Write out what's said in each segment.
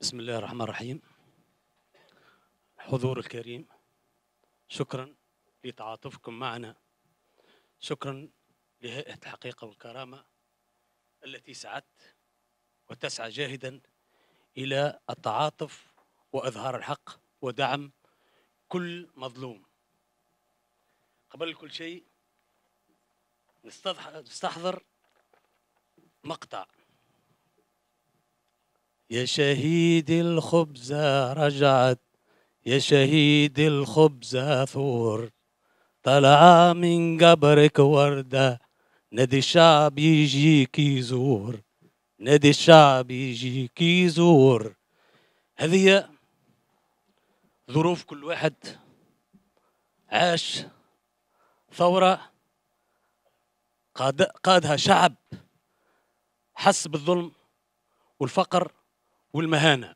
بسم الله الرحمن الرحيم حضور الكريم شكرا لتعاطفكم معنا شكرا لهيئة الحقيقة والكرامة التي سعت وتسعى جاهدا إلى التعاطف وإظهار الحق ودعم كل مظلوم قبل كل شيء نستحضر مقطع يا شهيد الخبزة رجعت يا شهيد الخبزة ثور طلع من قبرك وردة نادي الشعب يجيك يزور نادي الشعب يجيك يزور هذه ظروف كل واحد عاش ثورة قاد قادها شعب حس بالظلم والفقر والمهانة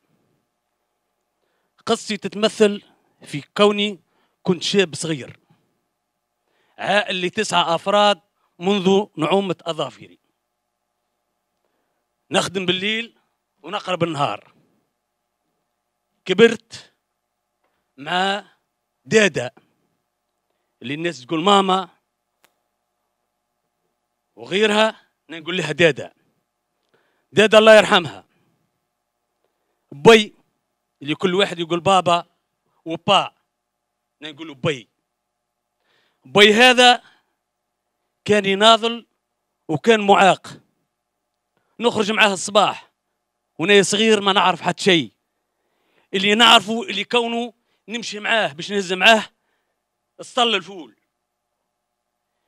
قصتي تتمثل في كوني كنت شاب صغير عائل لتسعة أفراد منذ نعومة أظافري نخدم بالليل ونقرب النهار كبرت مع دادا اللي الناس تقول ماما وغيرها نقول لها دادا دادا الله يرحمها بي اللي كل واحد يقول بابا وبا نقول بي بي هذا كان يناضل وكان معاق نخرج معاه الصباح وانا صغير ما نعرف حتى شيء اللي نعرفه اللي كونه نمشي معاه باش نهز معاه الصل الفول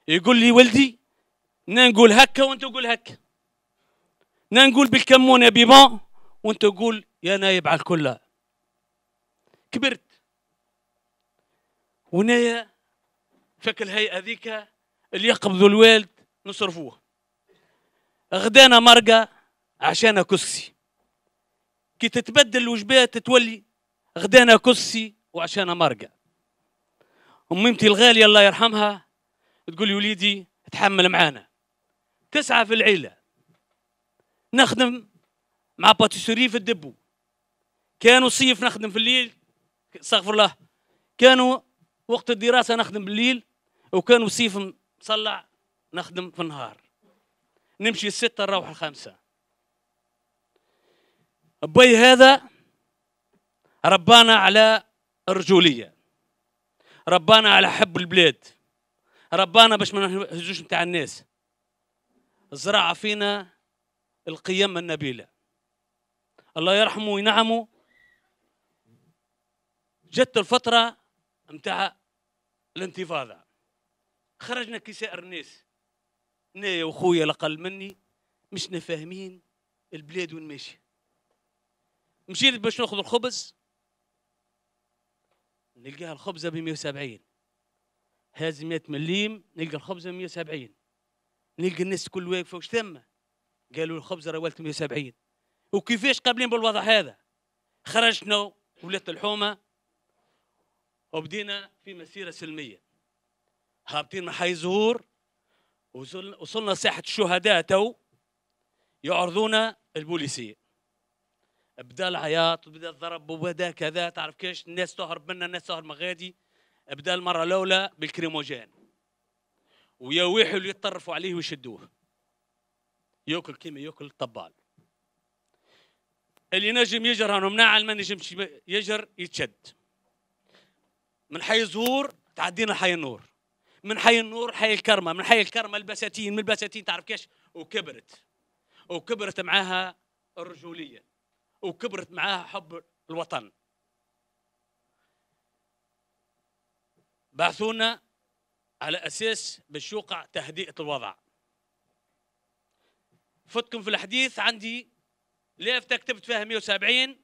يقول لي ولدي نقول هكا وانت تقول هكا نقول بالكمونة بيبان وانت تقول يا نايب على الكل كبرت ونايا فك الهيئة ذيك اللي يقبضوا الوالد نصرفوه غدانا مرقة عشان كسي كي تتبدل الوجبات تولي غدانا كسي وعشان مرقة أميمتي الغالية الله يرحمها تقول يا وليدي تحمل معانا تسعة في العيلة نخدم مع باتيسوري في الدبو كانوا صيف نخدم في الليل استغفر الله كانوا وقت الدراسة نخدم بالليل وكانوا صيف مصلع نخدم في النهار نمشي الستة نروح الخمسة بي هذا ربانا على الرجولية ربانا على حب البلاد ربانا باش ما نهزوش نتاع الناس زرع فينا القيم النبيله الله يرحمه وينعمه جت الفتره متاع الانتفاضه خرجنا كسائر الناس انا وخويا الاقل مني مشنا فاهمين البلاد وين ماشيه مشيت باش ناخذ الخبز نلقاها الخبزه ب 170 هاز 100 مليم نلقى الخبزه 170 نلقى الناس الكل واقفه واش ثم قالوا الخبز روالت 170 وكيفاش قابلين بالوضع هذا خرجنا ولات الحومه وبدينا في مسيره سلميه هابطين من حي زهور وصلنا ساحه الشهداء تو يعرضونا البوليسيه بدا العياط وبدا الضرب وبدا كذا تعرف كيش الناس تهرب منا الناس تهرب من غادي بدا المره الاولى بالكريموجين ويويحوا اللي يتطرفوا عليه ويشدوه ياكل كيما ياكل الطبال اللي نجم يجر هانو مناعل ما نجمش يجر يتشد من حي الزهور تعدينا حي النور من حي النور حي الكرمة من حي الكرمة البساتين من البساتين تعرف كيش وكبرت وكبرت معاها الرجولية وكبرت معاها حب الوطن بعثونا على اساس باش يوقع تهدئه الوضع فتكم في الحديث عندي لافته كتبت فيها 170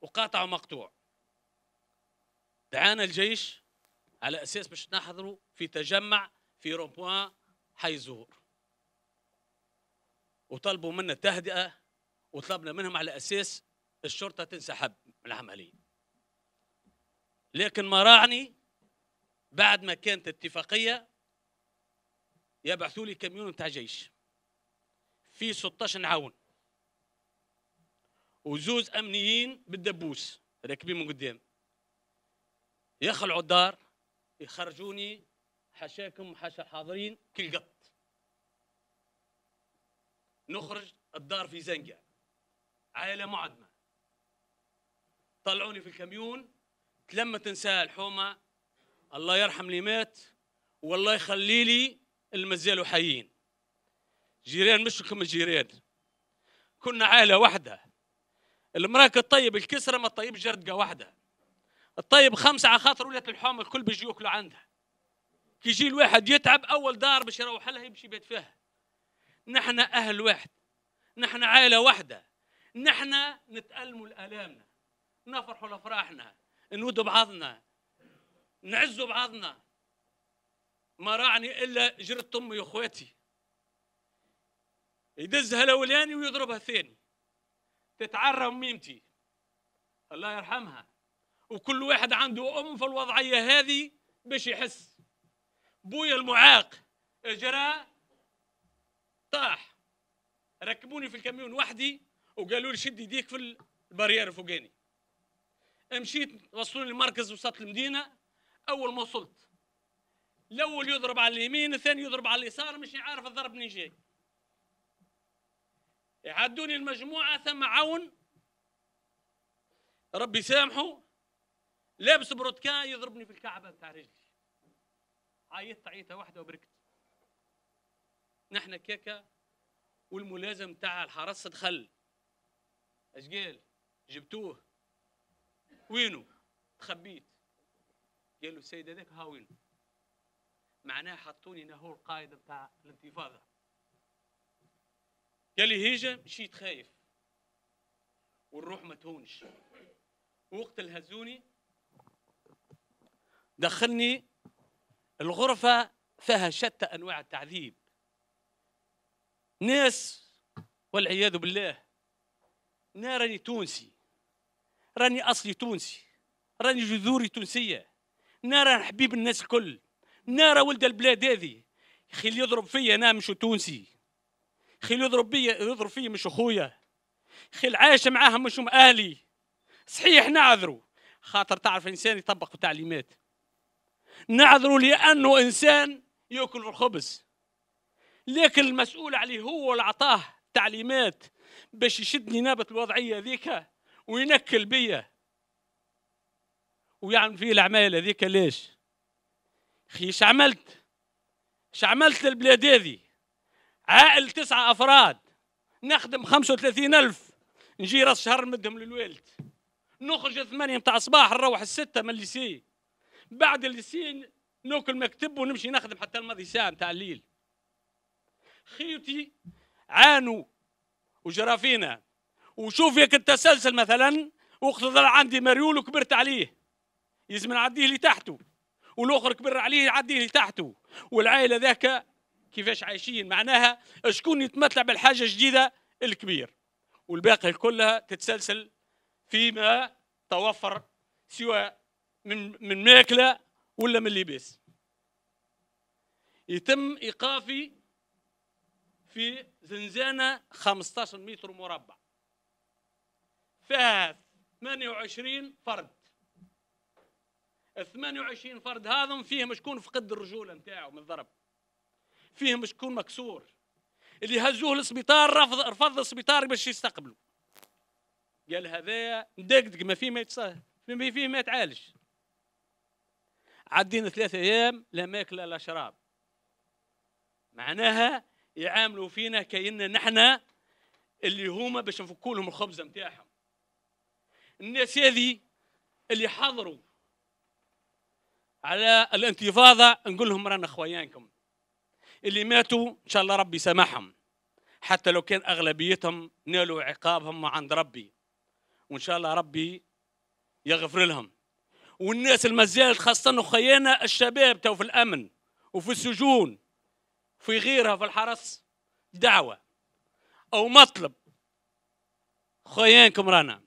وقاطع ومقطوع دعانا الجيش على اساس باش نحضروا في تجمع في رومبوان حي زهور وطلبوا منا التهدئه وطلبنا منهم على اساس الشرطه تنسحب من العمليه لكن ما راعني بعد ما كانت اتفاقيه يبعثوا لي كاميون بتاع جيش في 16 عون وزوز امنيين بالدبوس راكبين من قدام يخلعوا الدار يخرجوني حشاكم حاشا الحاضرين كل قط نخرج الدار في زنقة عائلة معدمة طلعوني في الكاميون تلمت نساء الحومة الله يرحم اللي مات والله يخلي لي اللي مازالوا حيين جيران مش كما جيران كنا عائلة واحدة المرأة الطيب الكسرة ما الطيب جردقة واحدة الطيب خمسة على خاطر ولات الحوم الكل بيجي ياكلوا عندها كي يجي الواحد يتعب أول دار باش يروح لها يمشي بيت فيها نحن أهل واحد نحن عائلة واحدة نحن نتألموا لآلامنا نفرحوا لأفراحنا نودوا بعضنا نعزوا بعضنا ما راعني الا جرت امي واخواتي يدزها الاولاني ويضربها الثاني تتعرى ميمتي الله يرحمها وكل واحد عنده ام في الوضعيه هذه باش يحس بويا المعاق جرى طاح ركبوني في الكاميون وحدي وقالوا لي شد يديك في البارير الفوقاني مشيت وصلوني لمركز وسط المدينه اول ما وصلت الاول يضرب على اليمين الثاني يضرب على اليسار مش عارف الضرب منين جاي يعدوني المجموعه ثم عون ربي يسامحه لابس بروتكا يضربني في الكعبه بتاع رجلي عيطت عيطه واحده وبركت نحن كيكا والملازم تاع الحرس دخل اش قال جبتوه وينو تخبيت قال له السيد هذاك هاوين معناه حطوني انه هو القائد بتاع الانتفاضه قال لي هيجا مشيت خايف والروح ما تهونش وقت اللي هزوني دخلني الغرفة فيها شتى أنواع التعذيب ناس والعياذ بالله أنا راني تونسي راني أصلي تونسي راني جذوري تونسية نرى حبيب الناس الكل نرى ولد البلاد هذه خي يضرب فيا انا مش تونسي خي يضرب بيا يضرب فيا مش اخويا خي عايش معاهم مش اهلي صحيح نعذروا خاطر تعرف انسان يطبق التعليمات نعذروا لانه انسان ياكل في الخبز لكن المسؤول عليه هو اللي عطاه تعليمات باش يشدني نابت الوضعيه ذيك وينكل بيا ويعمل فيه العمايل هذيك ليش خي اش عملت اش عملت للبلاد هذه عائل تسعة أفراد نخدم 35 ألف نجي راس شهر نمدهم للوالد نخرج الثمانية متاع الصباح نروح الستة من الليسي بعد الليسي ناكل مكتب ونمشي نخدم حتى الماضي ساعة متاع الليل خيوتي عانوا وجرى فينا وشوف ياك التسلسل مثلا وقت عندي مريول وكبرت عليه يلزم نعديه اللي تحته والاخر كبر عليه يعديه اللي تحته والعائله ذاك كيفاش عايشين معناها شكون يتمتع بالحاجه الجديده الكبير والباقي كلها تتسلسل فيما توفر سواء من من ماكله ولا من لباس يتم ايقافي في زنزانه 15 متر مربع فيها 28 فرد 28 فرد هذم فيهم شكون فقد الرجوله نتاعو من الضرب فيهم شكون مكسور اللي هزوه للسبيطار رفض رفض السبيطار باش يستقبلوا قال هذا ندقدق ما فيه ما يتصهر ما فيه ما يتعالج عدينا ثلاثة أيام لا ماكلة لا شراب معناها يعاملوا فينا كأننا نحن اللي هما باش نفكوا لهم الخبزة نتاعهم الناس هذه اللي حضروا على الانتفاضه نقول لهم رانا خويانكم اللي ماتوا ان شاء الله ربي سامحهم حتى لو كان اغلبيتهم نالوا عقابهم عند ربي وان شاء الله ربي يغفر لهم والناس المزالت خاصه اخويانا الشباب تو في الامن وفي السجون في غيرها في الحرس دعوه او مطلب خيانكم رانا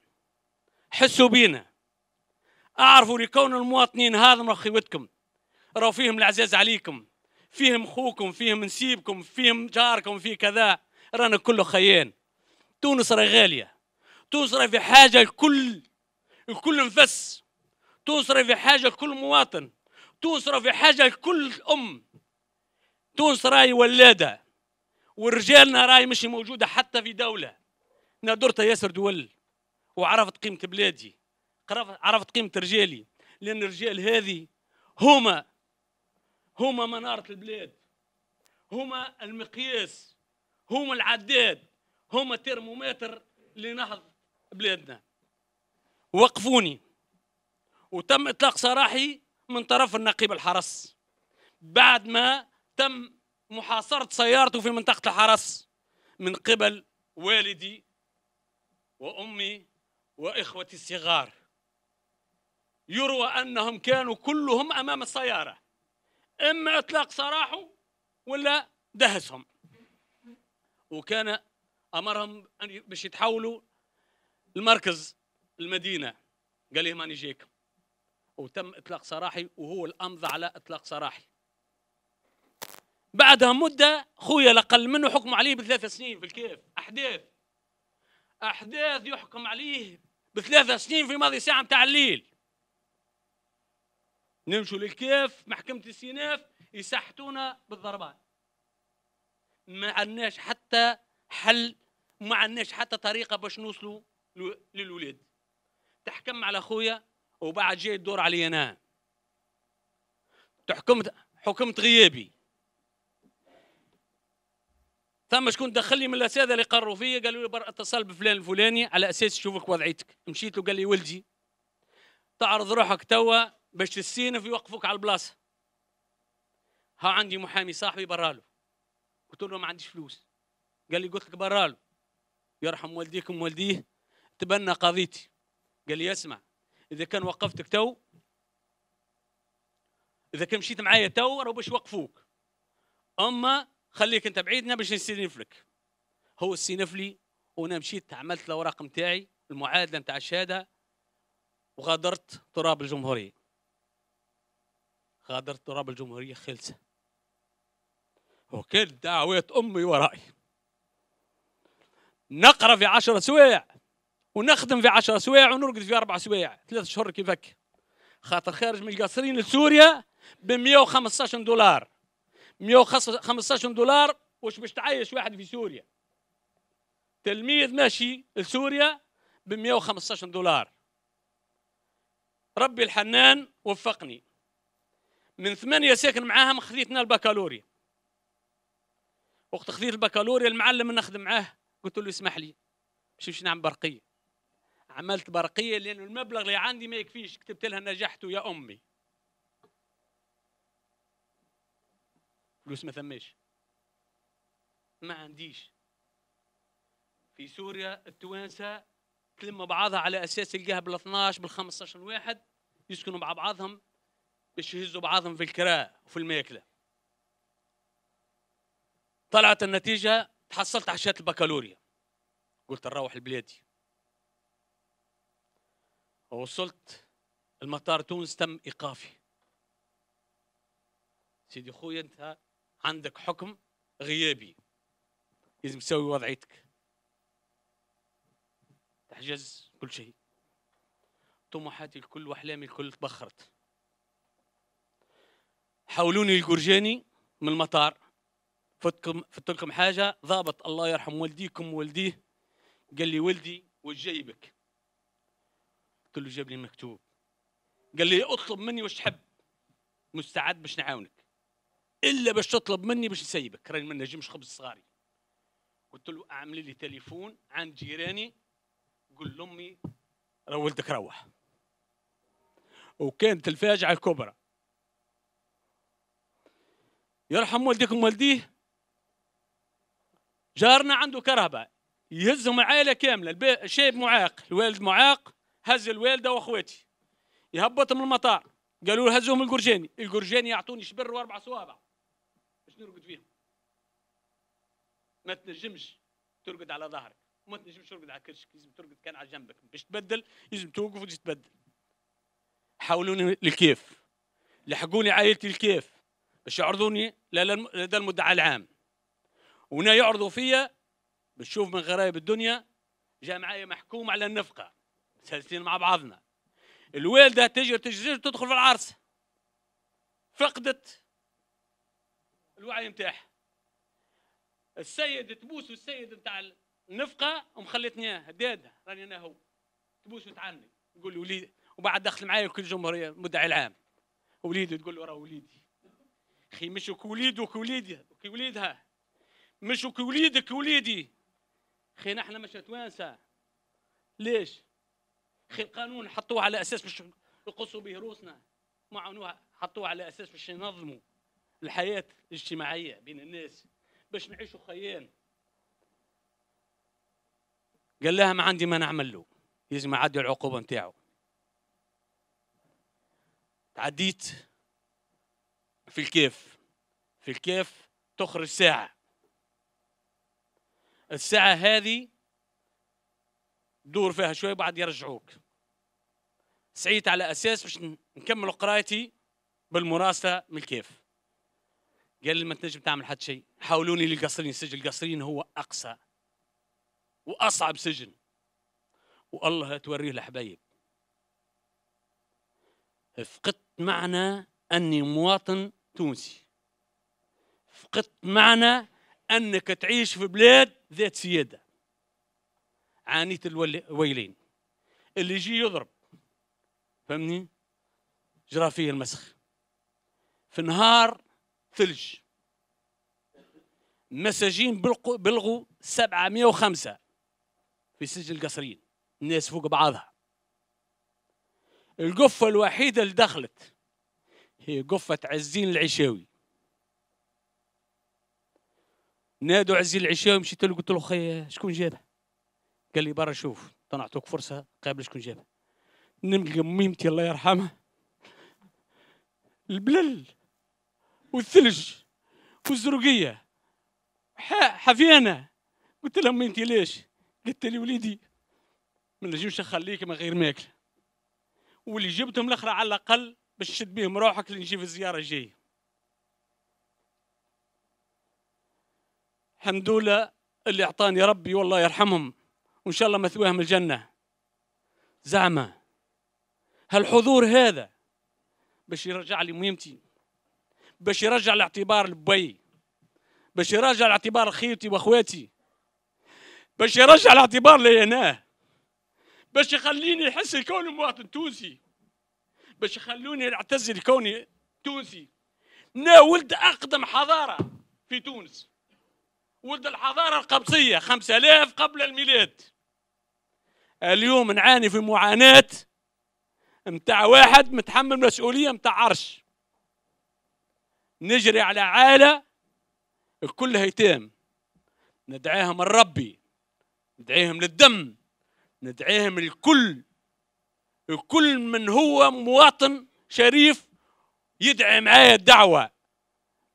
حسوا بينا اعرفوا لكون المواطنين من خيوتكم راهو فيهم العزاز عليكم فيهم خوكم فيهم نسيبكم فيهم جاركم في كذا رانا كله خيان تونس راهي غاليه تونس راهي في حاجه الكل الكل نفس تونس راهي في حاجه كل مواطن تونس راهي في حاجه كل ام تونس راهي ولاده ورجالنا راهي مش موجوده حتى في دوله نادرتها ياسر دول وعرفت قيمه بلادي عرفت قيمه رجالي لان الرجال هذه هما هما مناره البلاد هما المقياس هما العداد هما ترموماتر لنهض بلادنا وقفوني وتم اطلاق سراحي من طرف النقيب الحرس بعد ما تم محاصرة سيارته في منطقة الحرس من قبل والدي وأمي وإخوتي الصغار يروى أنهم كانوا كلهم أمام السيارة إما إطلاق سراحه ولا دهسهم وكان أمرهم باش يتحولوا المركز المدينة قال لهم أنا جايكم وتم إطلاق سراحي وهو الأمضى على إطلاق سراحي بعدها مدة خويا الأقل منه حكم عليه بثلاث سنين في الكيف أحداث أحداث يحكم عليه بثلاث سنين في ماضي ساعة متاع الليل نمشوا للكيف محكمة السيناف يسحتونا بالضربات ما عندناش حتى حل ما عندناش حتى طريقة باش نوصلوا للولاد تحكم على خويا وبعد جاي الدور علي أنا تحكمت حكمت غيابي ثم شكون دخل لي من الاساتذه اللي قروا فيا قالوا لي برأ اتصل بفلان الفلاني على اساس يشوفك وضعيتك مشيت له قال لي ولدي تعرض روحك توا باش تستأنف يوقفوك على البلاصه ها عندي محامي صاحبي براله قلت له ما عنديش فلوس قال لي قلت لك براله يرحم والديكم والديه تبنى قضيتي قال لي اسمع اذا كان وقفتك تو اذا كان مشيت معايا تو راهو باش يوقفوك اما خليك انت بعيدنا باش نسينفلك هو السينفلي وانا مشيت عملت الاوراق نتاعي المعادله نتاع الشهاده وغادرت تراب الجمهوريه غادرت تراب الجمهورية خلصة وكل دعوة أمي ورائي نقرأ في عشرة سوايع ونخدم في عشرة سوايع ونرقد في أربع سوايع ثلاث شهور كيفك خاطر خارج من القصرين لسوريا ب 115 دولار 115 دولار واش باش تعيش واحد في سوريا تلميذ ماشي لسوريا ب 115 دولار ربي الحنان وفقني من ثمانية ساكن معاهم خذيتنا البكالوريا وقت خذيت البكالوريا المعلم نخدم معاه قلت له اسمح لي مش باش نعمل برقيه عملت برقيه لأن المبلغ اللي عندي ما يكفيش كتبت لها نجحت يا امي فلوس ما ثماش ما عنديش في سوريا التوانسه تلم بعضها على اساس تلقاها بال 12 بال 15 واحد يسكنوا مع بعضهم مش يهزوا بعضهم في الكراء وفي الماكله طلعت النتيجه تحصلت شهاده البكالوريا قلت نروح لبلادي ووصلت المطار تونس تم ايقافي سيدي خويا انت عندك حكم غيابي لازم تسوي وضعيتك تحجز كل شيء طموحاتي الكل واحلامي الكل تبخرت حولوني الجرجاني من المطار فتكم فتكم حاجه ضابط الله يرحم والديكم والديه قال لي ولدي وش جايبك؟ قلت له جاب لي مكتوب قال لي اطلب مني وش تحب مستعد باش نعاونك الا باش تطلب مني باش نسيبك راني ما نجمش خبز صغاري قلت له اعمل لي تليفون عند جيراني قول لامي راه ولدك روح وكانت الفاجعه الكبرى يرحم والديكم والديه جارنا عنده كرهبة يهزهم عائلة كاملة الشيب معاق الوالد معاق هز الوالدة وأخواتي يهبطهم المطار قالوا له هزهم القرجاني القرجاني يعطوني شبر واربع صوابع باش نرقد فيهم ما تنجمش ترقد على ظهرك وما تنجمش ترقد على كرشك لازم ترقد كان على جنبك باش تبدل لازم توقف وتتبدل حاولوني للكيف لحقوني عائلتي الكيف باش يعرضوني لدى المدعى العام ونا يعرضوا فيا بتشوف من غرايب الدنيا جاء معايا محكوم على النفقه سالسين مع بعضنا الوالده تجي تجي تدخل في العرس فقدت الوعي نتاعها السيد تبوس السيد نتاع النفقه ومخلتني هداد راني انا هو تبوس وتعني تقول لي وليد وبعد دخل معايا كل الجمهوريه المدعي العام وليدي تقول له راه وليدي أخي مش كوليدك وليدي وليدها مش كوليدك وليدي أخي نحن مش توانسة ليش؟ أخي القانون حطوه على أساس مش يقصوا به روسنا ما حطوه على أساس باش ينظموا الحياة الاجتماعية بين الناس باش نعيشوا خيان قال لها ما عندي ما نعمل له لازم يعدي العقوبة نتاعو تعديت في الكيف في الكيف تخرج ساعة الساعة هذه دور فيها شوي بعد يرجعوك سعيت على أساس باش نكمل قرايتي بالمراسلة من الكيف قال لي ما تنجم تعمل حتى شيء حاولوني للقصرين سجل القصرين هو أقصى وأصعب سجن والله توريه لحبايب فقدت معنى أني مواطن تونسي فقدت معنى انك تعيش في بلاد ذات سياده عانيت الويلين اللي يجي يضرب فهمني جرى فيه المسخ في نهار ثلج مساجين بلغوا 705 في سجن القصرين الناس فوق بعضها القفة الوحيدة اللي دخلت هي قفة عزين العشاوي نادوا عزين العشاوي مشيت له قلت له خي شكون جابه قال لي برا شوف نعطوك فرصة قابل شكون جابه نلقى ميمتي الله يرحمها البلل والثلج والزرقية حفيانة قلت لها ميمتي ليش قلت لي وليدي ما نجمش نخليك من غير ماكل واللي جبتهم الاخر على الاقل باش تشد بهم روحك لنجي في الزياره الجايه الحمد لله اللي اعطاني ربي والله يرحمهم وان شاء الله مثواهم الجنه زعمه هالحضور هذا باش يرجع لي مهمتي باش يرجع الاعتبار لبي باش يرجع الاعتبار لخيوتي واخواتي باش يرجع الاعتبار لي انا باش يخليني احس الكون مواطن تونسي باش يخلوني اعتزل كوني تونسي انا ولد أقدم حضارة في تونس ولد الحضارة القبطية 5000 قبل الميلاد اليوم نعاني في معاناة متاع واحد متحمل مسؤولية متاع عرش نجري على عائله كلها يتام ندعيهم لربي ندعيهم للدم ندعيهم للكل كل من هو مواطن شريف يدعي معايا الدعوة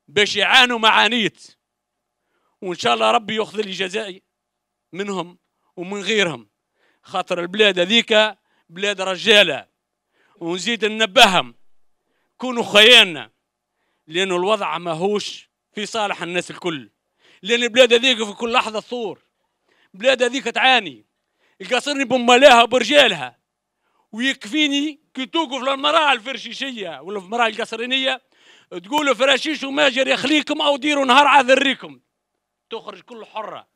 باش يعانوا معانيت وإن شاء الله ربي يأخذ لي جزائي منهم ومن غيرهم خاطر البلاد هذيك بلاد رجالة ونزيد ننبههم كونوا خيالنا لأنه الوضع ماهوش في صالح الناس الكل لأن البلاد هذيك في كل لحظة ثور بلاد هذيك تعاني القصرني بملاها برجالها ويكفيني كي توقف للمراه الفرشيشيه ولا في القصرينيه تقول فراشيش وماجر يخليكم او ديروا نهار عذريكم تخرج كل حره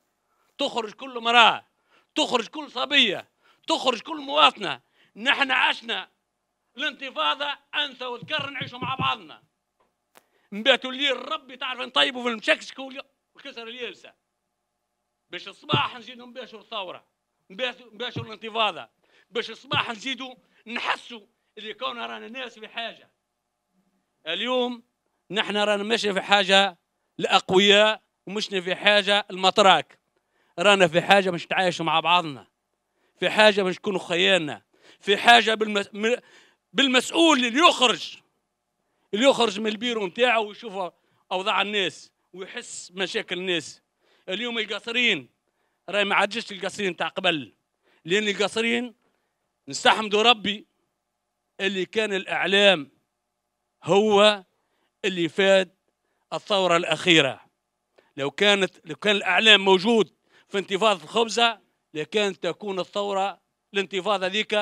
تخرج كل مراه تخرج كل صبيه تخرج كل مواطنه نحن عشنا الانتفاضه انسى وذكر نعيشوا مع بعضنا نباتوا الليل ربي تعرف نطيبوا في المشكشك والكسر اليلسه باش الصباح نزيدوا نباشروا الثوره نباشروا الانتفاضه باش الصباح نزيدوا نحسوا اللي كون رانا ناس في حاجه اليوم نحن رانا ماشي في حاجه لاقوياء ومشنا في حاجه المطراك رانا في حاجه مش نتعايشوا مع بعضنا في حاجه مش نكونوا خيالنا في حاجه بالمس... بالمسؤول اللي يخرج اللي يخرج من البيرو نتاعه ويشوف اوضاع الناس ويحس مشاكل الناس اليوم القصرين راي ما عادش القصرين تاع قبل لان القصرين نستحمد ربي اللي كان الإعلام هو اللي فاد الثورة الأخيرة لو كانت لو كان الإعلام موجود في انتفاضة الخبزة لكانت تكون الثورة الانتفاضة ذيك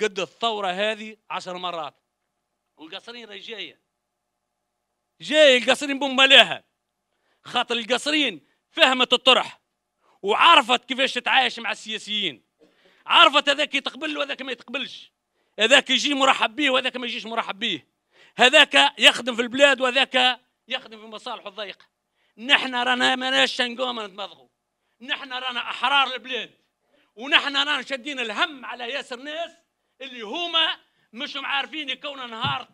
قد الثورة هذه عشر مرات والقصرين راهي جاية جاي القصرين بملاها خاطر القصرين فهمت الطرح وعرفت كيفاش تتعايش مع السياسيين عرفت هذاك يتقبل وهذاك ما يتقبلش هذاك يجي مرحب به وهذاك ما يجيش مرحب به هذاك يخدم في البلاد وهذاك يخدم في مصالحه الضيقة نحن رانا ماناش تنقوم نتمضغوا نحن رانا أحرار البلاد ونحن رانا شادين الهم على ياسر ناس اللي هما مش عارفين يكون نهار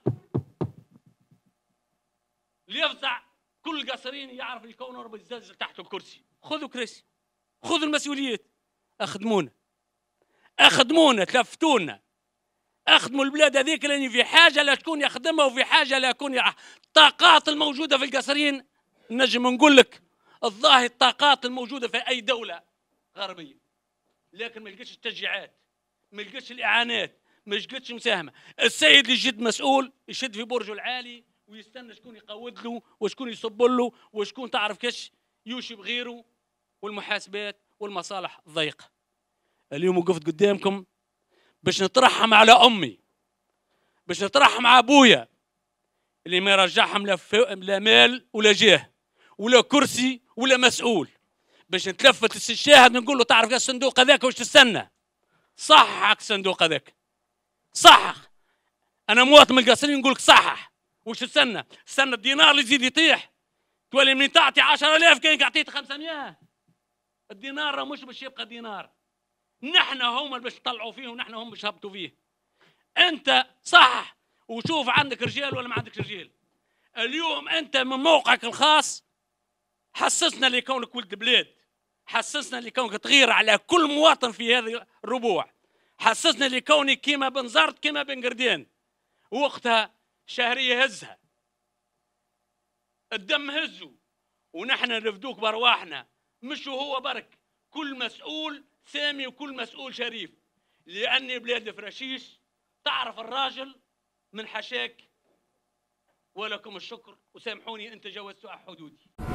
ليفزع كل قصرين يعرف يكون رب يتزلزل تحت الكرسي خذوا كرسي خذوا المسؤوليات اخدمونا اخدمونا تلفتونا اخدموا البلاد هذيك لاني في حاجه لا تكون يخدمها وفي حاجه لا يكون الطاقات الموجوده في القصرين نجم نقول لك الظاهر الطاقات الموجوده في اي دوله غربيه لكن ما لقيتش التشجيعات ما لقيتش الاعانات ما لقيتش مساهمه السيد اللي جد مسؤول يشد في برجه العالي ويستنى شكون يقود له وشكون يصب له وشكون تعرف كش يوشي بغيره والمحاسبات والمصالح ضيقه اليوم وقفت قدامكم باش نترحم على امي باش نترحم على ابويا اللي ما يرجعهم لا, لا مال ولا جاه ولا كرسي ولا مسؤول باش نتلفت الشاهد نقول له تعرف الصندوق هذاك واش تستنى صحح الصندوق هذاك صحح انا مواطن من القصرين نقول لك صحح واش تستنى استنى الدينار اللي يزيد يطيح تولي من تعطي 10000 كان اعطيت 500 الدينار مش باش يبقى دينار نحن هم اللي باش بيطلعوا فيه ونحن هم هبطوا فيه انت صح وشوف عندك رجال ولا ما عندك رجال اليوم انت من موقعك الخاص حسسنا لكونك ولد بلاد حسسنا لكونك تغير على كل مواطن في هذا الربوع حسسنا لكونك كيما بنزرت كيما بن قردين وقتها شهرية هزها الدم هزوا ونحن نفدوك برواحنا مش هو برك كل مسؤول سامي وكل مسؤول شريف لأن بلاد فرشيش تعرف الراجل من حشاك ولكم الشكر وسامحوني أنت جاوزت حدودي